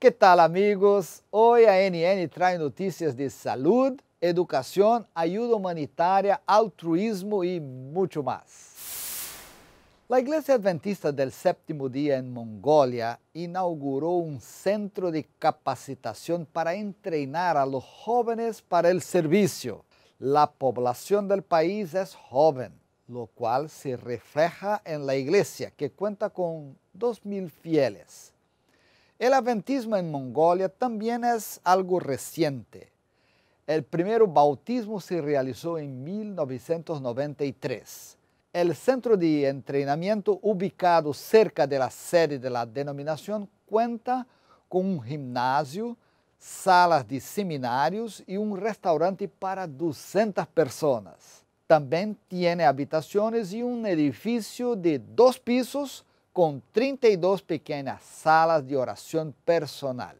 ¿Qué tal amigos? Hoy ANN trae noticias de salud, educación, ayuda humanitaria, altruismo y mucho más. La Iglesia Adventista del Séptimo Día en Mongolia inauguró un centro de capacitación para entrenar a los jóvenes para el servicio. La población del país es joven, lo cual se refleja en la iglesia, que cuenta con 2.000 fieles. El adventismo en Mongolia también es algo reciente. El primer bautismo se realizó en 1993. El centro de entrenamiento ubicado cerca de la sede de la denominación cuenta con un gimnasio, salas de seminarios y un restaurante para 200 personas. También tiene habitaciones y un edificio de dos pisos con 32 pequeñas salas de oración personal.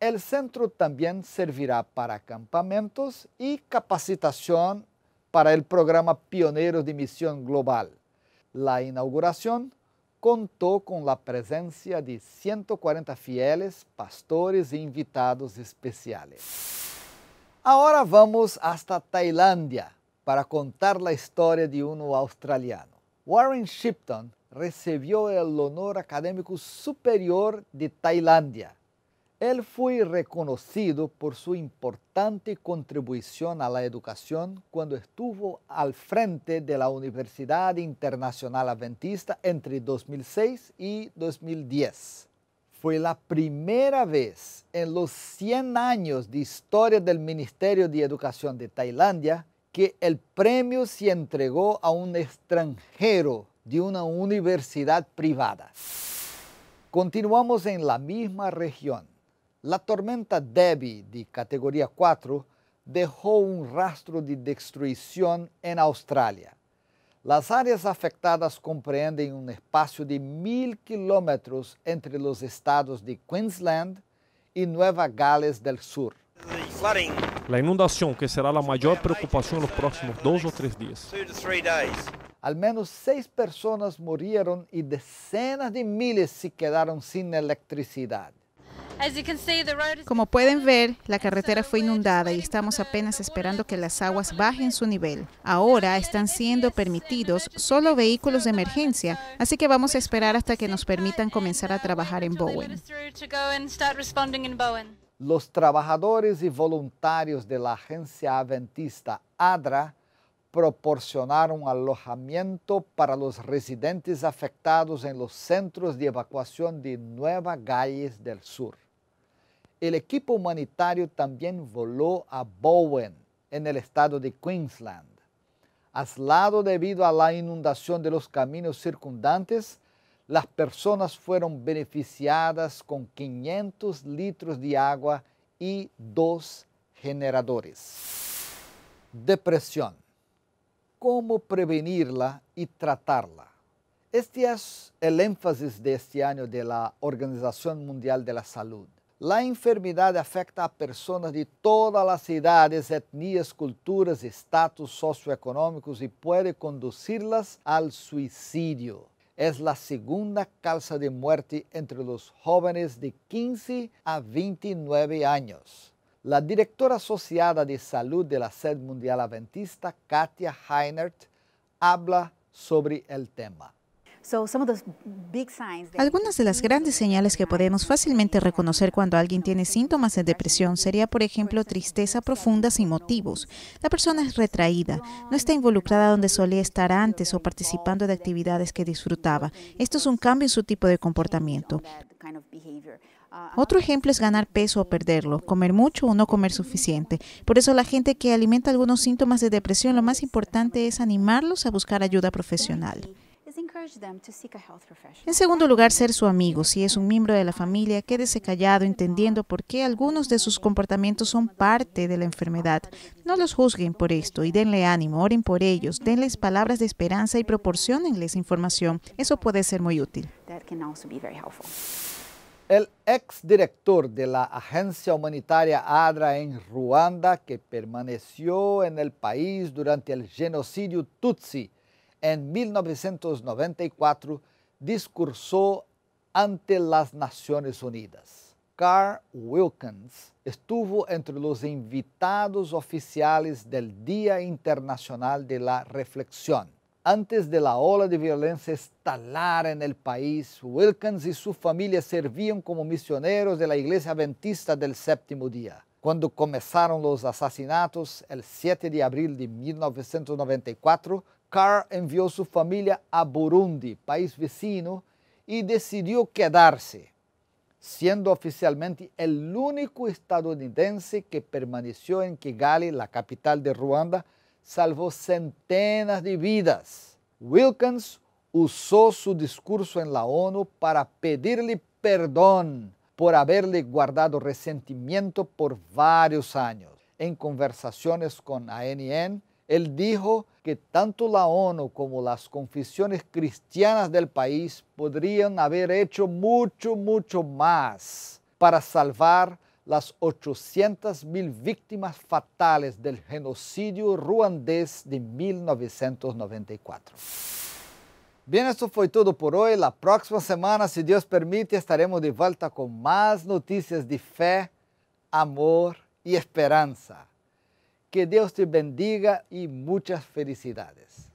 El centro también servirá para campamentos y capacitación para el programa Pioneros de Misión Global. La inauguración contó con la presencia de 140 fieles, pastores e invitados especiales. Ahora vamos hasta Tailandia para contar la historia de uno australiano. Warren Shipton recibió el honor académico superior de Tailandia. Él fue reconocido por su importante contribución a la educación cuando estuvo al frente de la Universidad Internacional Adventista entre 2006 y 2010. Fue la primera vez en los 100 años de historia del Ministerio de Educación de Tailandia que el premio se entregó a un extranjero de una universidad privada. Continuamos en la misma región. La tormenta Debbie de categoría 4 dejó un rastro de destrucción en Australia. Las áreas afectadas comprenden un espacio de mil kilómetros entre los estados de Queensland y Nueva Gales del Sur. La inundación, que será la mayor preocupación en los próximos dos o tres días. Al menos seis personas murieron y decenas de miles se quedaron sin electricidad. Como pueden ver, la carretera fue inundada y estamos apenas esperando que las aguas bajen su nivel. Ahora están siendo permitidos solo vehículos de emergencia, así que vamos a esperar hasta que nos permitan comenzar a trabajar en Bowen. Los trabajadores y voluntarios de la agencia adventista ADRA proporcionaron alojamiento para los residentes afectados en los centros de evacuación de Nueva Galles del Sur. El equipo humanitario también voló a Bowen, en el estado de Queensland. Aislado debido a la inundación de los caminos circundantes, las personas fueron beneficiadas con 500 litros de agua y dos generadores. Depresión cómo prevenirla y tratarla. Este es el énfasis de este año de la Organización Mundial de la Salud. La enfermedad afecta a personas de todas las edades, etnias, culturas, estatus socioeconómicos y puede conducirlas al suicidio. Es la segunda causa de muerte entre los jóvenes de 15 a 29 años. La directora asociada de salud de la Sed Mundial Adventista, Katia Heinert, habla sobre el tema. Algunas de las grandes señales que podemos fácilmente reconocer cuando alguien tiene síntomas de depresión sería, por ejemplo, tristeza profunda sin motivos. La persona es retraída, no está involucrada donde solía estar antes o participando de actividades que disfrutaba. Esto es un cambio en su tipo de comportamiento. Otro ejemplo es ganar peso o perderlo, comer mucho o no comer suficiente. Por eso la gente que alimenta algunos síntomas de depresión, lo más importante es animarlos a buscar ayuda profesional. En segundo lugar, ser su amigo. Si es un miembro de la familia, quédese callado entendiendo por qué algunos de sus comportamientos son parte de la enfermedad. No los juzguen por esto y denle ánimo, oren por ellos, denles palabras de esperanza y proporcionenles información. Eso puede ser muy útil. El exdirector de la agencia humanitaria ADRA en Ruanda, que permaneció en el país durante el genocidio Tutsi en 1994, discursó ante las Naciones Unidas. Carl Wilkins estuvo entre los invitados oficiales del Día Internacional de la Reflexión. Antes de la ola de violencia estalar en el país, Wilkins y su familia servían como misioneros de la Iglesia Adventista del Séptimo Día. Cuando comenzaron los asesinatos, el 7 de abril de 1994, Carr envió su familia a Burundi, país vecino, y decidió quedarse, siendo oficialmente el único estadounidense que permaneció en Kigali, la capital de Ruanda, salvó centenas de vidas. Wilkins usó su discurso en la ONU para pedirle perdón por haberle guardado resentimiento por varios años. En conversaciones con ANN, él dijo que tanto la ONU como las confesiones cristianas del país podrían haber hecho mucho, mucho más para salvar las 800.000 víctimas fatales del genocidio ruandés de 1994. Bien, esto fue todo por hoy. La próxima semana, si Dios permite, estaremos de vuelta con más noticias de fe, amor y esperanza. Que Dios te bendiga y muchas felicidades.